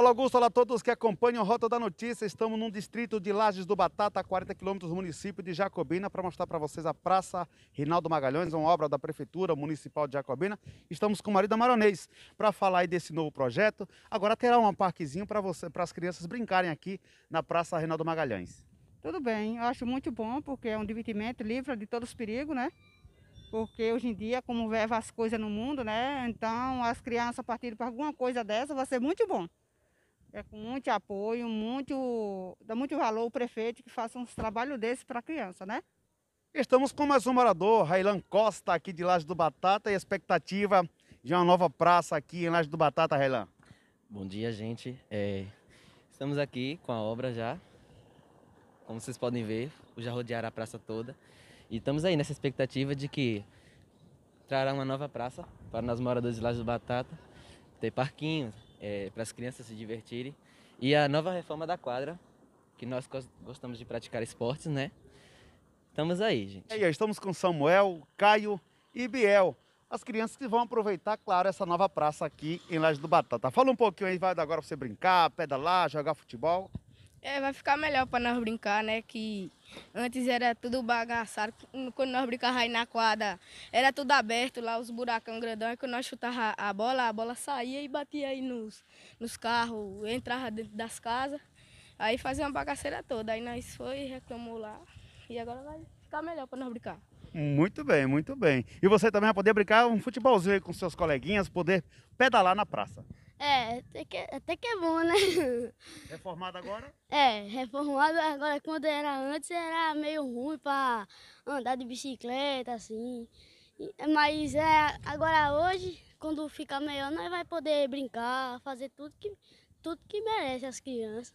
Olá, Augusto, olá a todos que acompanham a Rota da Notícia. Estamos num distrito de Lages do Batata, a 40 quilômetros do município de Jacobina, para mostrar para vocês a Praça Reinaldo Magalhães, uma obra da Prefeitura Municipal de Jacobina. Estamos com o marido Maronês para falar desse novo projeto. Agora terá um parquezinho para as crianças brincarem aqui na Praça Reinaldo Magalhães. Tudo bem, eu acho muito bom, porque é um divertimento, livre de todos os perigos, né? porque hoje em dia, como leva as coisas no mundo, né? Então, as crianças partindo para alguma coisa dessa vai ser muito bom é com muito apoio, muito, dá muito valor o prefeito que faça um trabalho desse para a criança, né? Estamos com mais um morador, Railan Costa, aqui de Laje do Batata, e expectativa de uma nova praça aqui em Laje do Batata, Railan. Bom dia, gente. É, estamos aqui com a obra já. Como vocês podem ver, já rodearam a praça toda. E estamos aí nessa expectativa de que trará uma nova praça para nós moradores de Laje do Batata. Ter parquinhos, é, para as crianças se divertirem. E a nova reforma da quadra, que nós gostamos de praticar esportes, né? Estamos aí, gente. É, aí, estamos com Samuel, Caio e Biel. As crianças que vão aproveitar, claro, essa nova praça aqui em Laje do Batata. Fala um pouquinho aí, vai agora para você brincar, pedalar, jogar futebol. É, vai ficar melhor para nós brincar, né? Que antes era tudo bagaçado. Quando nós brincávamos aí na quadra, era tudo aberto lá, os buracão grandão. E quando nós chutava a bola, a bola saía e batia aí nos, nos carros, entrava dentro das casas. Aí fazia uma bagaceira toda. Aí nós foi, reclamou lá. E agora vai ficar melhor para nós brincar. Muito bem, muito bem. E você também vai poder brincar um futebolzinho com seus coleguinhas, poder pedalar na praça. É, até que, é, até que é bom, né? Reformado agora? É, reformado agora. Quando era antes era meio ruim pra andar de bicicleta, assim. Mas é, agora hoje, quando ficar melhor, nós vai poder brincar, fazer tudo que, tudo que merece as crianças.